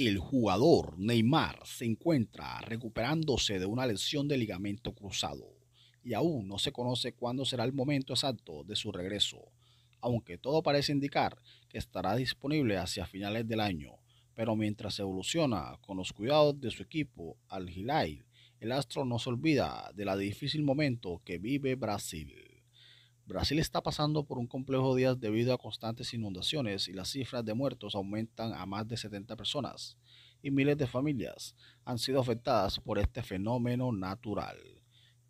El jugador Neymar se encuentra recuperándose de una lesión de ligamento cruzado y aún no se conoce cuándo será el momento exacto de su regreso, aunque todo parece indicar que estará disponible hacia finales del año. Pero mientras evoluciona con los cuidados de su equipo Al Hilal, el astro no se olvida del difícil momento que vive Brasil. Brasil está pasando por un complejo día debido a constantes inundaciones y las cifras de muertos aumentan a más de 70 personas y miles de familias han sido afectadas por este fenómeno natural.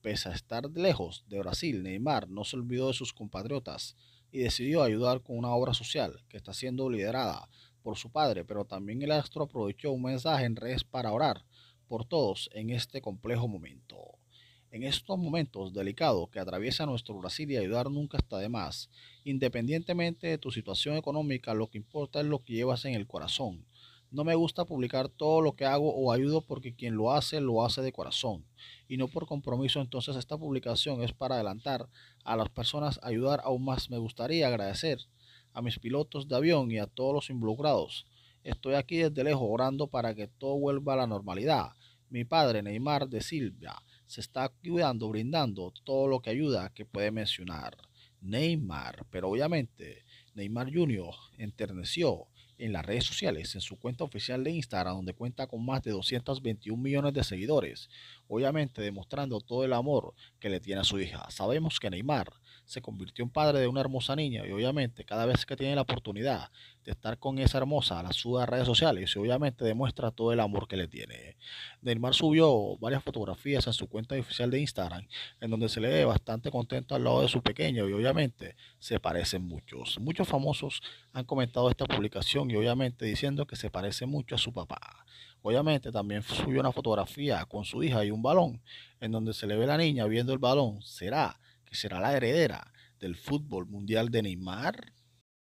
Pese a estar lejos de Brasil, Neymar no se olvidó de sus compatriotas y decidió ayudar con una obra social que está siendo liderada por su padre, pero también el astro aprovechó un mensaje en redes para orar por todos en este complejo momento. En estos momentos delicados que atraviesa nuestro Brasil y ayudar nunca está de más. Independientemente de tu situación económica, lo que importa es lo que llevas en el corazón. No me gusta publicar todo lo que hago o ayudo porque quien lo hace lo hace de corazón y no por compromiso. Entonces esta publicación es para adelantar a las personas, ayudar aún más. Me gustaría agradecer a mis pilotos de avión y a todos los involucrados. Estoy aquí desde lejos orando para que todo vuelva a la normalidad. Mi padre Neymar de Silvia se está ayudando, brindando todo lo que ayuda que puede mencionar Neymar. Pero obviamente Neymar Jr. enterneció en las redes sociales, en su cuenta oficial de Instagram, donde cuenta con más de 221 millones de seguidores, obviamente demostrando todo el amor que le tiene a su hija. Sabemos que Neymar se convirtió en padre de una hermosa niña y obviamente cada vez que tiene la oportunidad de estar con esa hermosa, la sube a redes sociales y obviamente demuestra todo el amor que le tiene. Neymar subió varias fotografías en su cuenta oficial de Instagram en donde se le ve bastante contento al lado de su pequeño y obviamente se parecen muchos. Muchos famosos han comentado esta publicación y obviamente diciendo que se parece mucho a su papá. Obviamente también subió una fotografía con su hija y un balón en donde se le ve la niña viendo el balón. ¿Será? que será la heredera del fútbol mundial de Neymar,